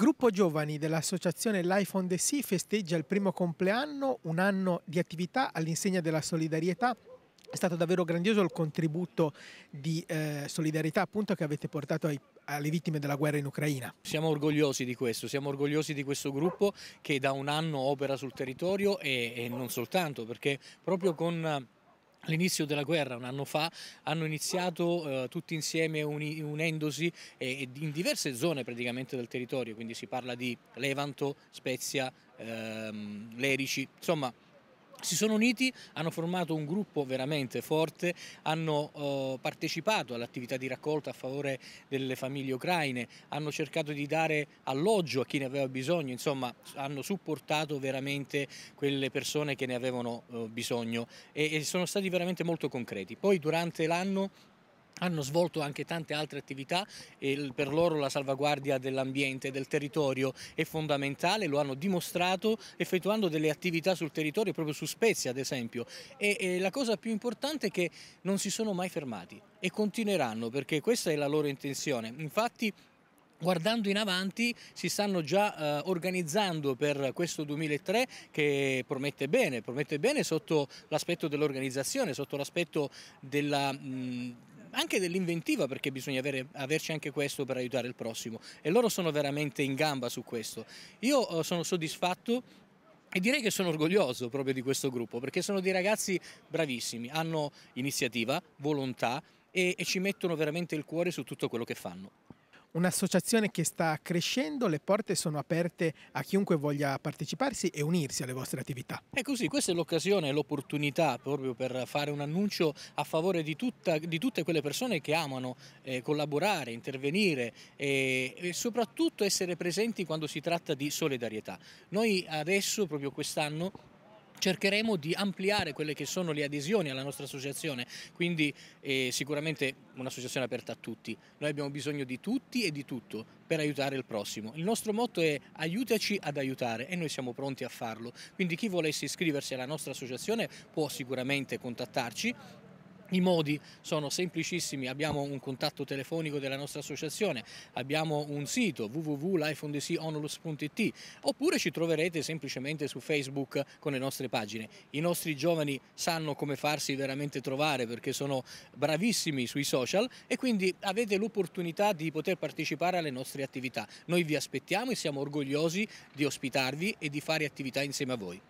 gruppo giovani dell'associazione Life on the Sea festeggia il primo compleanno, un anno di attività all'insegna della solidarietà è stato davvero grandioso il contributo di eh, solidarietà appunto, che avete portato ai, alle vittime della guerra in Ucraina. Siamo orgogliosi di questo, siamo orgogliosi di questo gruppo che da un anno opera sul territorio e, e non soltanto perché proprio con All'inizio della guerra, un anno fa, hanno iniziato eh, tutti insieme uni, unendosi eh, in diverse zone praticamente del territorio, quindi si parla di Levanto, Spezia, ehm, Lerici, insomma si sono uniti, hanno formato un gruppo veramente forte, hanno eh, partecipato all'attività di raccolta a favore delle famiglie ucraine, hanno cercato di dare alloggio a chi ne aveva bisogno, insomma hanno supportato veramente quelle persone che ne avevano eh, bisogno e, e sono stati veramente molto concreti. Poi durante l'anno hanno svolto anche tante altre attività e per loro la salvaguardia dell'ambiente e del territorio è fondamentale, lo hanno dimostrato effettuando delle attività sul territorio, proprio su Spezia ad esempio. E, e la cosa più importante è che non si sono mai fermati e continueranno perché questa è la loro intenzione. Infatti Guardando in avanti si stanno già eh, organizzando per questo 2003 che promette bene, promette bene sotto l'aspetto dell'organizzazione, sotto l'aspetto della... Mh, anche dell'inventiva perché bisogna avere, averci anche questo per aiutare il prossimo e loro sono veramente in gamba su questo. Io eh, sono soddisfatto e direi che sono orgoglioso proprio di questo gruppo perché sono dei ragazzi bravissimi, hanno iniziativa, volontà e, e ci mettono veramente il cuore su tutto quello che fanno. Un'associazione che sta crescendo, le porte sono aperte a chiunque voglia parteciparsi e unirsi alle vostre attività. È così, questa è l'occasione l'opportunità proprio per fare un annuncio a favore di, tutta, di tutte quelle persone che amano eh, collaborare, intervenire e, e, soprattutto essere presenti quando si tratta di solidarietà. Noi adesso, proprio quest'anno, cercheremo di ampliare quelle che sono le adesioni alla nostra associazione, quindi eh, sicuramente un'associazione aperta a tutti. Noi abbiamo bisogno di tutti e di tutto per aiutare il prossimo. Il nostro motto è aiutaci ad aiutare e noi siamo pronti a farlo. Quindi chi volesse iscriversi alla nostra associazione può sicuramente contattarci i modi sono semplicissimi, abbiamo un contatto telefonico della nostra associazione, abbiamo un sito www.lifeondc.onlus.it oppure ci troverete semplicemente su Facebook con le nostre pagine. I nostri giovani sanno come farsi veramente trovare perché sono bravissimi sui social e quindi avete l'opportunità di poter partecipare alle nostre attività. Noi vi aspettiamo e siamo orgogliosi di ospitarvi e di fare attività insieme a voi.